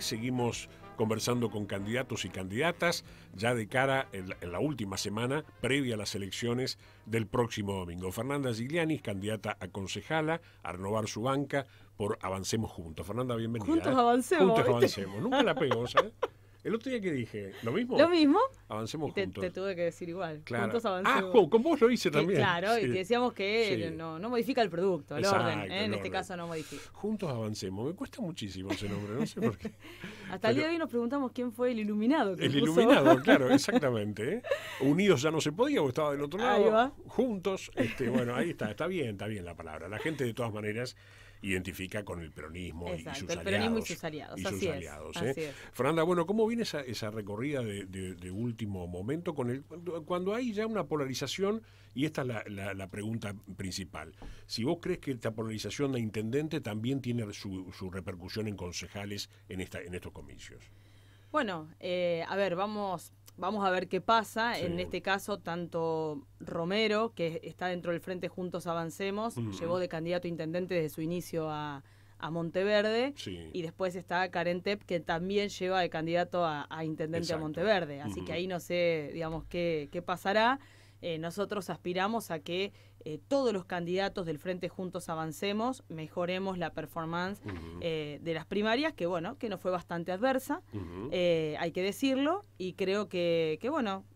Seguimos conversando con candidatos y candidatas ya de cara en la, última semana previa a las elecciones del próximo domingo. Fernanda Gigliani, candidata a concejala, a renovar su banca por Avancemos Juntos. Fernanda, bienvenida. Juntos ¿eh? avancemos. Juntos avancemos. Nunca la pegó, ¿sabes? El otro día que dije, ¿lo mismo? Lo mismo. Avancemos juntos. Te tuve que decir igual. Claro. Juntos ah, avancemos. Ah, con, con vos lo hice también. claro, y te decíamos que no, modifica el producto, el orden. ¿eh? en este caso no modifica. Juntos avancemos. Me cuesta muchísimo ese nombre, no sé por qué. Hasta el día de hoy nos preguntamos quién fue el iluminado. Que el iluminado, claro, exactamente. ¿eh? Unidos ya no se podía, o estaba del otro lado. Ahí va. Juntos. Este, bueno, ahí está, está bien, está bien la palabra. La gente de todas maneras identifica con el peronismo y sus el Peronismo y sus aliados, y sus ¿eh? Fernanda, bueno, ¿cómo viene esa, recorrida de, último momento con el cuando, hay ya una polarización? Y esta es la, pregunta principal. Si vos crees que esta polarización de intendente también tiene su, repercusión en concejales en, esta, en estos comicios. Bueno, eh, a ver, vamos Vamos a ver qué pasa. En este caso, tanto Romero, que está dentro del Frente Juntos Avancemos, llevó de candidato a intendente desde su inicio a, Monteverde. Y después está Tep, que también lleva de candidato a, intendente a Monteverde. Así que ahí no sé, digamos, qué, qué pasará. Eh, nosotros aspiramos a que eh, todos los candidatos del Frente Juntos Avancemos mejoremos la performance eh, de las primarias, que bueno, que no fue bastante adversa, hay que decirlo, y creo que, bueno,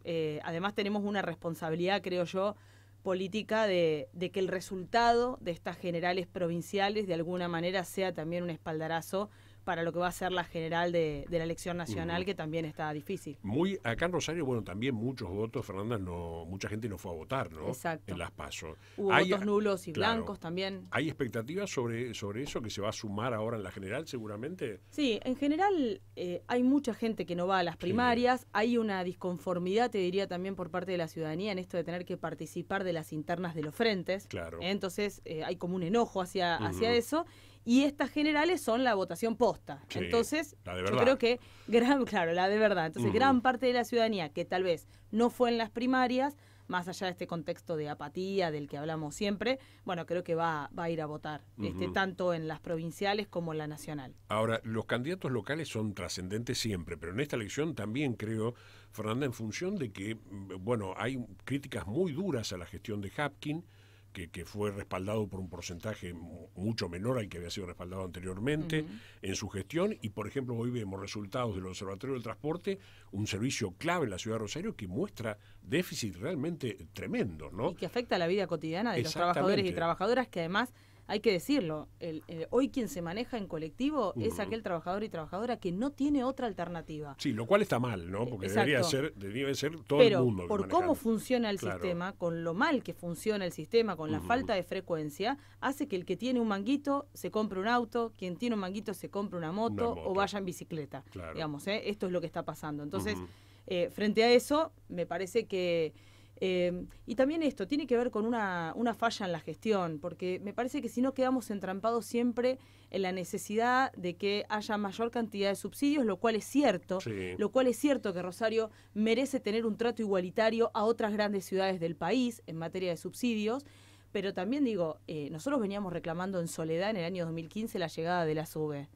además tenemos una responsabilidad, creo yo, política de, de, que el resultado de estas generales provinciales de alguna manera sea también un espaldarazo para lo que va a ser la general de, la elección nacional, que también está difícil. Muy acá en Rosario, bueno, también muchos votos, Fernanda, no, mucha gente no fue a votar, ¿no? Exacto. En las pasos. Hubo votos nulos y blancos también. ¿Hay expectativas sobre, sobre eso que se va a sumar ahora en la general, seguramente? Sí, en general eh, hay mucha gente que no va a las primarias, hay una disconformidad, te diría también por parte de la ciudadanía en esto de tener que participar de las internas de los frentes. Claro. Entonces eh, hay como un enojo hacia, hacia eso y estas generales son la votación posta. Entonces, yo creo que, gran, claro, la de verdad. Entonces, gran parte de la ciudadanía que tal vez no fue en las primarias, más allá de este contexto de apatía del que hablamos siempre, bueno, creo que va, a ir a votar, este, tanto en las provinciales como en la nacional. Ahora, los candidatos locales son trascendentes siempre, pero en esta elección también creo, Fernanda, en función de que, mm, bueno, hay críticas muy duras a la gestión de Hapkin que, fue respaldado por un porcentaje mucho menor al que había sido respaldado anteriormente en su gestión. Y, por ejemplo, hoy vemos resultados del Observatorio del Transporte, un servicio clave en la ciudad de Rosario que muestra déficit realmente tremendo. ¿no? Y que afecta a la vida cotidiana de los trabajadores y trabajadoras que además hay que decirlo, el, hoy quien se maneja en colectivo es aquel trabajador y trabajadora que no tiene otra alternativa. Sí, lo cual está mal, ¿no? Eh, Porque debería ser, ser todo el mundo. Pero por cómo funciona el sistema, con lo mal que funciona el sistema, con la falta de frecuencia, hace que el que tiene un manguito se compre un auto, quien tiene un manguito se compre una moto, o vaya en bicicleta. Claro. Digamos, ¿eh? esto es lo que está pasando. Entonces, eh, frente a eso, me parece que eh, y también esto tiene que ver con una, falla en la gestión, porque me parece que si no quedamos entrampados siempre en la necesidad de que haya mayor cantidad de subsidios, lo cual es cierto, lo cual es cierto que Rosario merece tener un trato igualitario a otras grandes ciudades del país en materia de subsidios. Pero también digo, eh, nosotros veníamos reclamando en soledad en el año 2015 la llegada de la SUBE.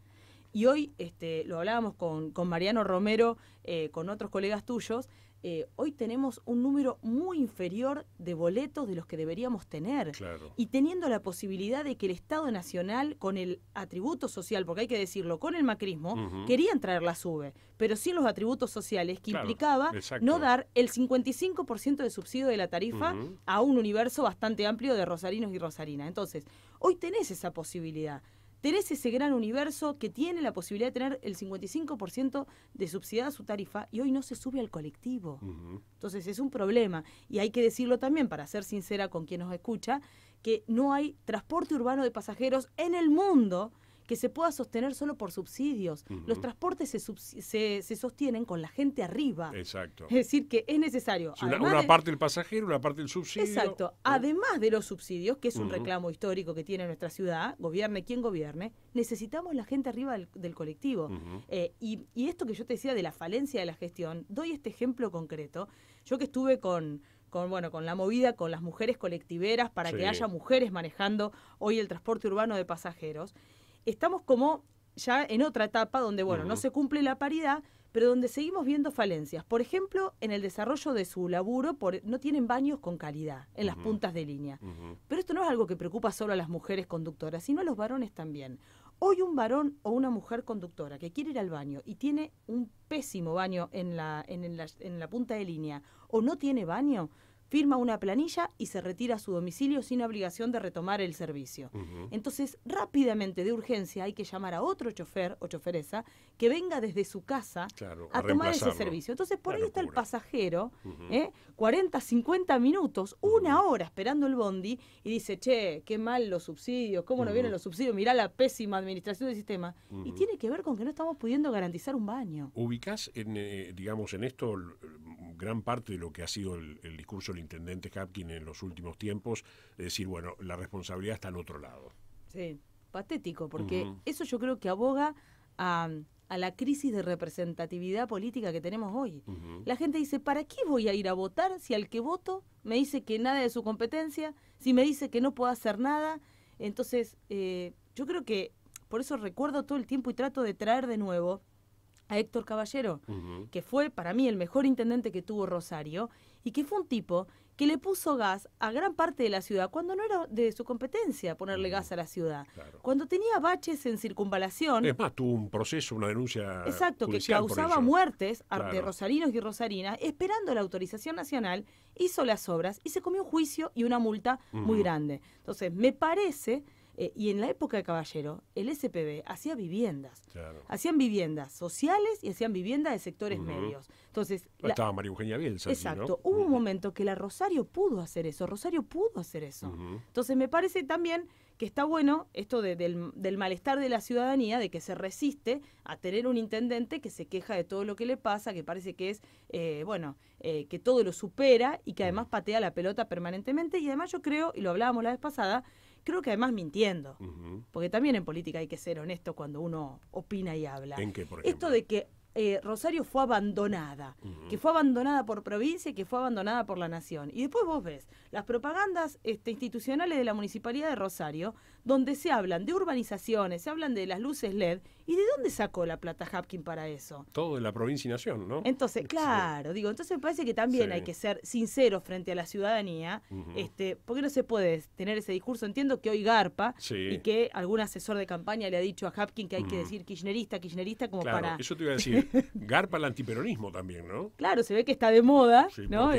Y hoy este, lo hablábamos con, Mariano Romero, eh, con otros colegas tuyos, eh, hoy tenemos un número muy inferior de boletos de los que deberíamos tener. Y teniendo la posibilidad de que el Estado Nacional, con el atributo social, porque hay que decirlo, con el macrismo, querían traer la SUBE, pero sin los atributos sociales, que implicaba no dar el 55% de subsidio de la tarifa a un universo bastante amplio de rosarinos y rosarinas. Entonces, hoy tenés esa posibilidad tenés ese gran universo que tiene la posibilidad de tener el 55% de a su tarifa y hoy no se sube al colectivo. Entonces es un problema. Y hay que decirlo también, para ser sincera con quien nos escucha, que no hay transporte urbano de pasajeros en el mundo que se pueda sostener solo por subsidios. Los transportes se, sostienen con la gente arriba. Exacto. Es decir, que es necesario. una, parte el pasajero, una parte el subsidio. Exacto. Además de los subsidios, que es un reclamo histórico que tiene nuestra ciudad, gobierne quien gobierne, necesitamos la gente arriba del, colectivo. Eh, y, esto que yo te decía de la falencia de la gestión, doy este ejemplo concreto. Yo que estuve con, con bueno con la movida con las mujeres colectiveras para que haya mujeres manejando hoy el transporte urbano de pasajeros estamos como ya en otra etapa donde, bueno, no se cumple la paridad, pero donde seguimos viendo falencias. Por ejemplo, en el desarrollo de su laburo, por, no tienen baños con calidad en las puntas de línea. Pero esto no es algo que preocupa solo a las mujeres conductoras, sino a los varones también. Hoy un varón o una mujer conductora que quiere ir al baño y tiene un pésimo baño en la, en, en la, en la punta de línea o no tiene baño, firma una planilla y se retira a su domicilio sin obligación de retomar el servicio. Entonces, rápidamente, de urgencia, hay que llamar a otro chofer o choferesa que venga desde su casa a, tomar ese servicio. Entonces, por ahí está el pasajero, 40, 50 ¿eh? minutos, una hora esperando el bondi y dice, che, qué mal los subsidios, cómo no vienen los subsidios, mirá la pésima administración del sistema. Y tiene que ver con que no estamos pudiendo garantizar un baño. ¿Ubicas, en, eh, digamos, en esto gran parte de lo que ha sido el, discurso del intendente Hapkin en los últimos tiempos, es decir, bueno, la responsabilidad está en otro lado. Sí, patético, porque eso yo creo que aboga a, la crisis de representatividad política que tenemos hoy. La gente dice, ¿para qué voy a ir a votar si al que voto me dice que nada de su competencia, si me dice que no puedo hacer nada? Entonces, eh, yo creo que por eso recuerdo todo el tiempo y trato de traer de nuevo a Héctor Caballero, que fue para mí el mejor intendente que tuvo Rosario y que fue un tipo que le puso gas a gran parte de la ciudad cuando no era de su competencia ponerle gas a la ciudad. Cuando tenía baches en circunvalación. Es más, tuvo un proceso, una denuncia. Exacto, que causaba muertes de rosarinos y rosarinas, esperando la autorización nacional, hizo las obras y se comió un juicio y una multa muy grande. Entonces, me parece eh, y en la época de Caballero, el SPB hacía viviendas. Hacían viviendas sociales y hacían viviendas de sectores medios. Entonces, Estaba María Eugenia Bielsa. Exacto. Hubo un momento que la Rosario pudo hacer eso. Rosario pudo hacer eso. Entonces, me parece también que está bueno esto del, del, malestar de la ciudadanía, de que se resiste a tener un intendente que se queja de todo lo que le pasa, que parece que es, eh, bueno, eh, que todo lo supera y que además patea la pelota permanentemente. Y además yo creo, y lo hablábamos la vez pasada, creo que además mintiendo, porque también en política hay que ser honesto cuando uno opina y habla. ¿En qué, por ejemplo? Esto de que eh, Rosario fue abandonada, que fue abandonada por provincia y que fue abandonada por la nación. Y después vos ves las propagandas este, institucionales de la Municipalidad de Rosario, donde se hablan de urbanizaciones, se hablan de las luces LED. ¿Y de dónde sacó la plata Hapkin para eso? Todo de la provincia y nación, ¿no? Entonces, claro, digo, entonces me parece que también hay que ser sincero frente a la ciudadanía, este, porque no se puede tener ese discurso. Entiendo que hoy garpa y que algún asesor de campaña le ha dicho a Hapkin que hay que decir kirchnerista, kirchnerista, como para. Eso te iba a decir, garpa al antiperonismo también, ¿no? Claro, se ve que está de moda, ¿no?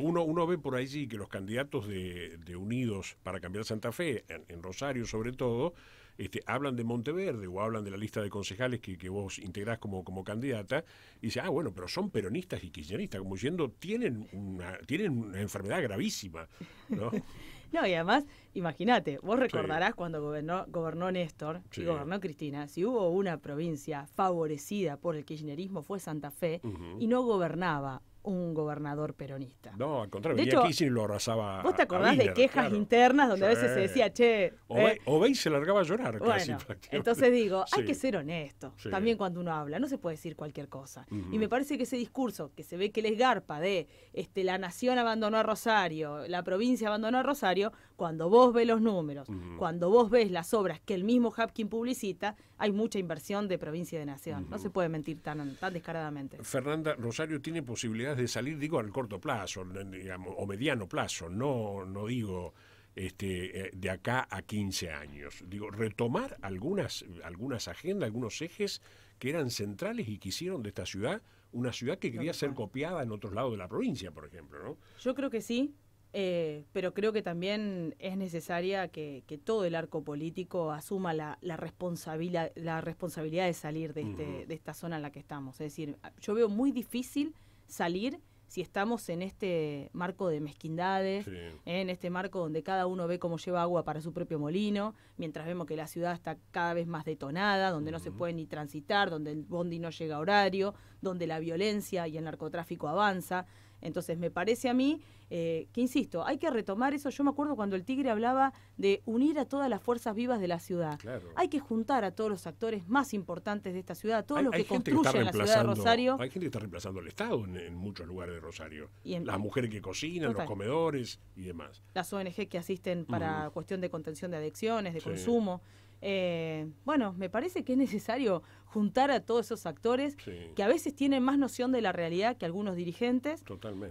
Uno, uno ve por allí que los candidatos de, Unidos para cambiar Santa Fe, en, Rosario sobre todo, este, hablan de Monteverde o hablan de la lista de concejales que, vos integrás como, como candidata, y dice, ah, bueno, pero son peronistas y kirchneristas, como diciendo, tienen una, tienen una enfermedad gravísima. No, y además, imagínate, vos recordarás cuando gobernó, gobernó Néstor si y gobernó Cristina, si hubo una provincia favorecida por el kirchnerismo fue Santa Fe y no gobernaba un gobernador peronista. No, al contrario, de hecho, lo arrasaba. ¿Vos te acordás de quejas internas donde a veces se decía, che. O eh, veis se largaba a llorar bueno, Entonces digo, hay que ser honesto también cuando uno habla, no se puede decir cualquier cosa. Y me parece que ese discurso que se ve que les garpa de este, la nación abandonó a Rosario, la provincia abandonó a Rosario, cuando vos ves los números, cuando vos ves las obras que el mismo Hapkin publicita, hay mucha inversión de provincia y de nación. No se puede mentir tan, tan descaradamente. Fernanda, Rosario tiene posibilidad de salir, digo, al corto plazo, o mediano plazo, no, no digo este, eh, de acá a 15 años. Digo, retomar algunas, algunas agendas, algunos ejes que eran centrales y que hicieron de esta ciudad una ciudad que quería ser copiada en otros lados de la provincia, por ejemplo, Yo creo que sí, eh, pero creo que también es necesaria que, todo el arco político asuma la, responsabilidad, la responsabilidad de salir de, este, de esta zona en la que estamos. Es decir, yo veo muy difícil salir si estamos en este marco de mezquindades, en este marco donde cada uno ve cómo lleva agua para su propio molino, mientras vemos que la ciudad está cada vez más detonada, donde no se puede ni transitar, donde el bondi no llega a horario, donde la violencia y el narcotráfico avanza. Entonces, me parece a mí eh, que, insisto, hay que retomar eso. Yo me acuerdo cuando el Tigre hablaba de unir a todas las fuerzas vivas de la ciudad. Hay que juntar a todos los actores más importantes de esta ciudad, a todos los que construyen la ciudad de Rosario. Hay gente que está reemplazando al Estado en, muchos lugares de Rosario. las mujeres que cocinan, los comedores y demás. Las ONG que asisten para mm. cuestión de contención de adicciones, de consumo. Eh, bueno, me parece que es necesario juntar a todos esos actores que a veces tienen más noción de la realidad que algunos dirigentes.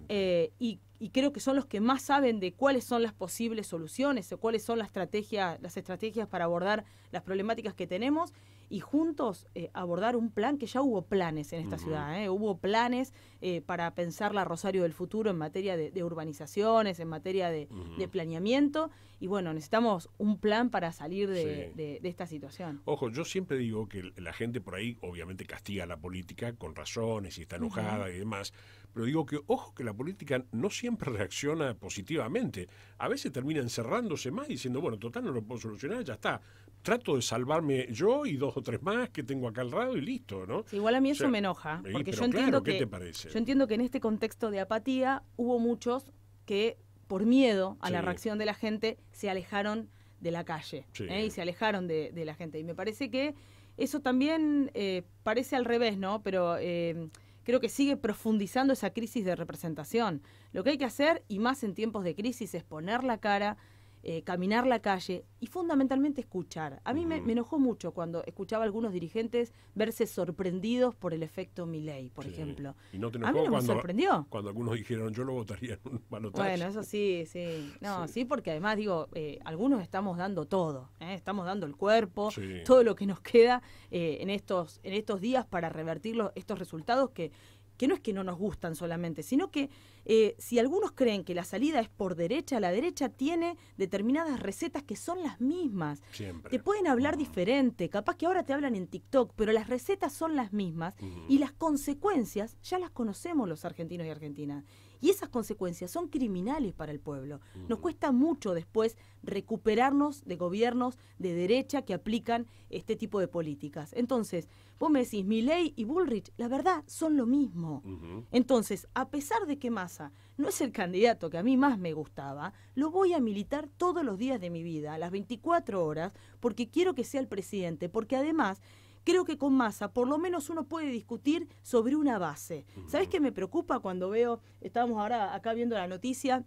Eh, y, y, creo que son los que más saben de cuáles son las posibles soluciones o cuáles son las estrategias, las estrategias para abordar las problemáticas que tenemos y juntos eh, abordar un plan, que ya hubo planes en esta ciudad, ¿eh? hubo planes eh, para pensar la Rosario del futuro en materia de, urbanizaciones, en materia de, planeamiento, y bueno, necesitamos un plan para salir de, esta situación. Ojo, yo siempre digo que la gente por ahí obviamente castiga a la política con razones y está enojada y demás, pero digo que ojo que la política no siempre reacciona positivamente, a veces termina encerrándose más y diciendo, bueno, total no lo puedo solucionar, ya está, trato de salvarme yo y dos o tres más que tengo acá al lado y listo, ¿no? igual a mí eso me enoja, porque yo entiendo que, parece? yo entiendo que en este contexto de apatía hubo muchos que por miedo a la reacción de la gente se alejaron de la calle ¿eh? y se alejaron de, la gente y me parece que eso también eh, parece al revés, ¿no? Pero eh, creo que sigue profundizando esa crisis de representación. Lo que hay que hacer, y más en tiempos de crisis, es poner la cara, eh, caminar la calle y fundamentalmente escuchar. A mí me, enojó mucho cuando escuchaba a algunos dirigentes verse sorprendidos por el efecto Milei, por ejemplo. ¿Y no te a mí no me sorprendió. Cuando algunos dijeron yo lo votaría en un balotaje. Bueno, eso sí, sí. No, sí, porque además digo, eh, algunos estamos dando todo, ¿eh? estamos dando el cuerpo, todo lo que nos queda en, estos, en estos días para revertir estos resultados que que no es que no nos gustan solamente, sino que eh, si algunos creen que la salida es por derecha, la derecha tiene determinadas recetas que son las mismas. Te pueden hablar diferente, capaz que ahora te hablan en TikTok, pero las recetas son las mismas y las consecuencias ya las conocemos los argentinos y argentinas. Y esas consecuencias son criminales para el pueblo. Nos mm. cuesta mucho después recuperarnos de gobiernos de derecha que aplican este tipo de políticas. Entonces, vos me decís, Milley y Bullrich, la verdad, son lo mismo. Entonces, a pesar de que Massa no es el candidato que a mí más me gustaba, lo voy a militar todos los días de mi vida, a las 24 horas, porque quiero que sea el presidente, porque además Creo que con masa por lo menos uno puede discutir sobre una base. ¿Sabes qué me preocupa cuando veo, estamos ahora acá viendo la noticia?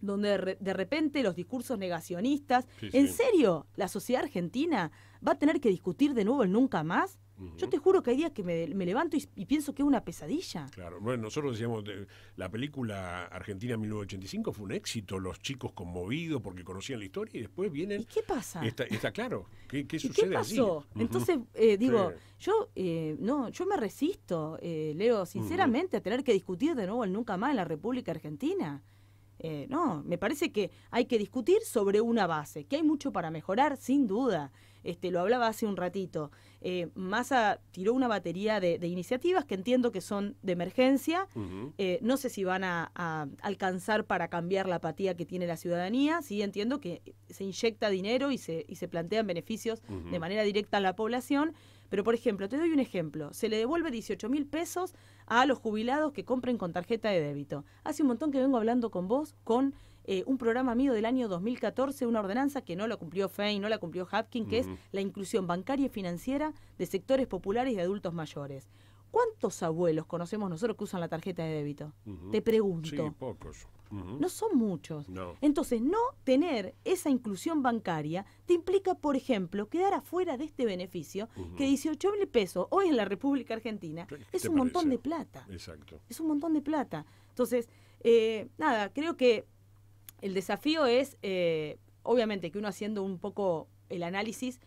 donde de repente los discursos negacionistas. ¿En serio la sociedad argentina va a tener que discutir de nuevo el nunca más? Yo te juro que hay días que me, levanto y, pienso que es una pesadilla. Claro, bueno, nosotros decíamos, la película Argentina 1985 fue un éxito, los chicos conmovidos porque conocían la historia y después vienen... ¿Y qué pasa? Está, claro, ¿qué, qué sucede ¿Qué pasó? Entonces, eh, digo, yo eh, no, yo me resisto, eh, Leo, sinceramente, a tener que discutir de nuevo el nunca más en la República Argentina. no, me parece que hay que discutir sobre una base, que hay mucho para mejorar, sin duda. Este, lo hablaba hace un ratito. Eh, Massa tiró una batería de, iniciativas que entiendo que son de emergencia. Eh, no sé si van a, alcanzar para cambiar la apatía que tiene la ciudadanía. Sí, entiendo que se inyecta dinero y se, se plantean beneficios de manera directa a la población. Pero, por ejemplo, te doy un ejemplo. Se le devuelve 18 mil pesos a los jubilados que compren con tarjeta de débito. Hace un montón que vengo hablando con vos, con eh, un programa mío del año 2014, una ordenanza que no la cumplió Fein, no la cumplió Hapkin, que es la inclusión bancaria y financiera de sectores populares y de adultos mayores. ¿Cuántos abuelos conocemos nosotros que usan la tarjeta de débito? Te pregunto. Sí, pocos. No son muchos. Entonces, no tener esa inclusión bancaria te implica, por ejemplo, quedar afuera de este beneficio que 18 mil pesos hoy en la República Argentina es un montón de plata. Exacto. Es un montón de plata. Entonces, eh, nada, creo que el desafío es, eh, obviamente, que uno haciendo un poco el análisis,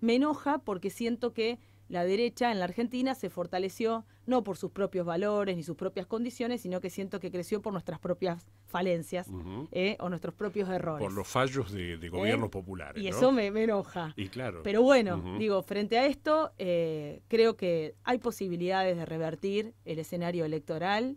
me enoja porque siento que la derecha en la Argentina se fortaleció no por sus propios valores ni sus propias condiciones, sino que siento que creció por nuestras propias falencias eh, o nuestros propios errores. Por los fallos de, ¿Eh? gobierno gobiernos populares. Y eso me, enoja. Y claro. Pero bueno, digo, frente a esto, creo que hay posibilidades de revertir el escenario electoral,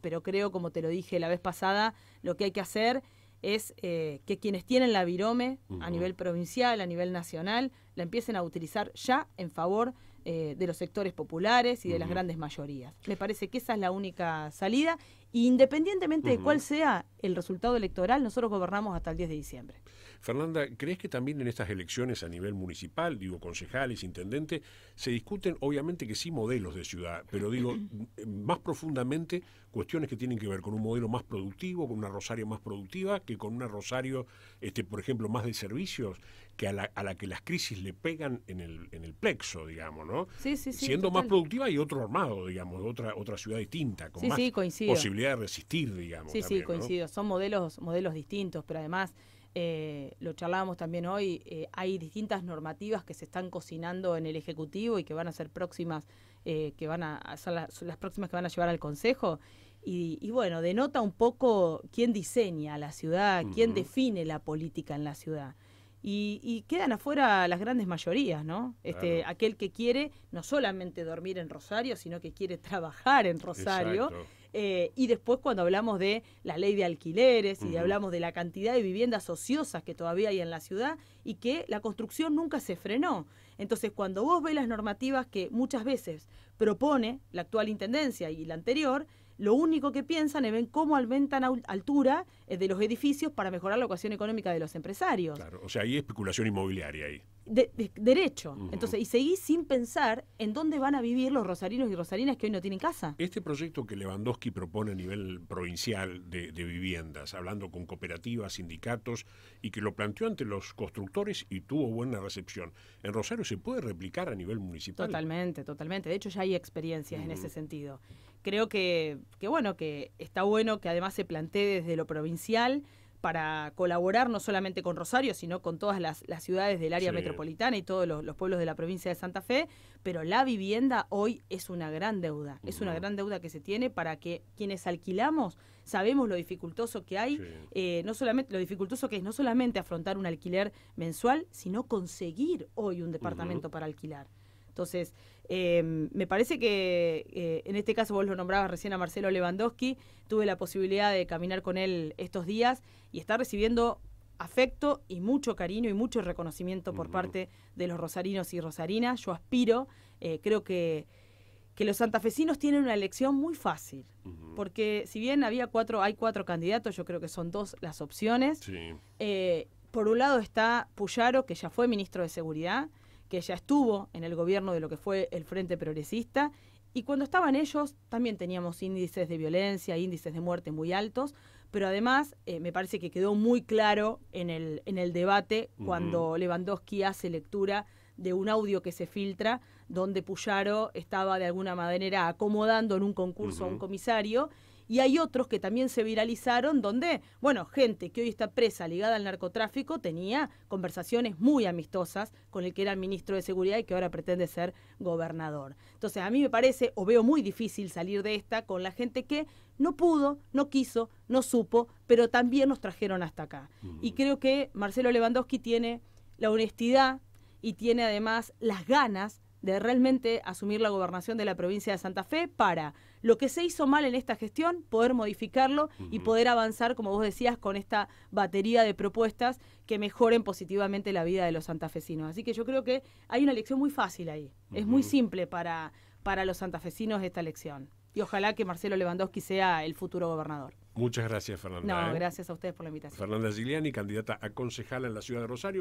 pero creo, como te lo dije la vez pasada, lo que hay que hacer es eh, que quienes tienen la virome a nivel provincial, a nivel nacional, la empiecen a utilizar ya en favor eh, de los sectores populares y de las grandes mayorías. Me parece que esa es la única salida Independientemente de cuál sea el resultado electoral, nosotros gobernamos hasta el 10 de diciembre. Fernanda, ¿crees que también en estas elecciones a nivel municipal, digo, concejales, intendentes se discuten obviamente que sí modelos de ciudad, pero digo, más profundamente cuestiones que tienen que ver con un modelo más productivo, con una Rosario más productiva, que con una Rosario, este, por ejemplo, más de servicios, que a la, que las crisis le pegan en el, plexo, digamos, ¿no? Sí, sí, sí. Siendo más productiva y otro armado, digamos, otra, otra ciudad distinta, con más posibilidades de resistir, digamos. Sí, sí, coincido. Son modelos, modelos distintos, pero además, eh, lo charlábamos también hoy, eh, hay distintas normativas que se están cocinando en el Ejecutivo y que van a ser próximas, eh, que van a ser las, próximas que van a llevar al Consejo. Y, bueno, denota un poco quién diseña la ciudad, quién define la política en la ciudad. Y, quedan afuera las grandes mayorías, ¿no? Este, Aquel que quiere no solamente dormir en Rosario, sino que quiere trabajar en Rosario. Exacto. Eh, y después cuando hablamos de la ley de alquileres y hablamos de la cantidad de viviendas ociosas que todavía hay en la ciudad y que la construcción nunca se frenó. Entonces, cuando vos ves las normativas que muchas veces propone la actual Intendencia y la anterior, lo único que piensan es ven cómo aumentan altura eh, de los edificios para mejorar la ocupación económica de los empresarios. Claro, o sea, hay especulación inmobiliaria ahí. derecho. Entonces, y seguís sin pensar en dónde van a vivir los rosarinos y rosarinas que hoy no tienen casa. Este proyecto que Lewandowski propone a nivel provincial de, viviendas, hablando con cooperativas, sindicatos, y que lo planteó ante los constructores y tuvo buena recepción. En Rosario se puede replicar a nivel municipal. Totalmente, totalmente. De hecho, ya hay experiencias en ese sentido creo que, bueno, que está bueno que además se plantee desde lo provincial para colaborar no solamente con Rosario, sino con todas las, ciudades del área metropolitana y todos los, pueblos de la provincia de Santa Fe, pero la vivienda hoy es una gran deuda, es una gran deuda que se tiene para que quienes alquilamos sabemos lo dificultoso que hay, eh, no solamente lo dificultoso que es no solamente afrontar un alquiler mensual, sino conseguir hoy un departamento para alquilar. Entonces, em, me parece que eh, en este caso vos lo nombrabas recién a Marcelo Lewandowski, tuve la posibilidad de caminar con él estos días y está recibiendo afecto y mucho cariño y mucho reconocimiento por parte de los rosarinos y rosarinas. Yo aspiro, eh, creo que, que los santafesinos tienen una elección muy fácil, porque si bien había cuatro, hay cuatro candidatos, yo creo que son dos las opciones. Eh, por un lado está Puyaro, que ya fue ministro de Seguridad, que ya estuvo en el gobierno de lo que fue el Frente Progresista. Y cuando estaban ellos también teníamos índices de violencia, índices de muerte muy altos, pero además eh, me parece que quedó muy claro en el, debate cuando Lewandowski hace lectura de un audio que se filtra donde Puyaro estaba de alguna manera acomodando en un concurso a un comisario y hay otros que también se viralizaron donde, bueno, gente que hoy está presa ligada al narcotráfico tenía conversaciones muy amistosas con el que era ministro de Seguridad y que ahora pretende ser gobernador. Entonces, a mí me parece o veo muy difícil salir de esta con la gente que no pudo, no quiso, no supo, pero también nos trajeron hasta acá. Y creo que Marcelo Lewandowski tiene la honestidad y tiene además las ganas de realmente asumir la gobernación de la provincia de Santa Fe para lo que se hizo mal en esta gestión, poder modificarlo y poder avanzar, como vos decías, con esta batería de propuestas que mejoren positivamente la vida de los santafesinos. Así que yo creo que hay una elección muy fácil ahí. Es muy simple para, para los santafesinos esta elección. Y ojalá que Marcelo Lewandowski sea el futuro gobernador. Muchas gracias, Fernanda. No, ¿eh? gracias a ustedes por la invitación. Fernanda Gigliani, candidata a concejal en la ciudad de Rosario.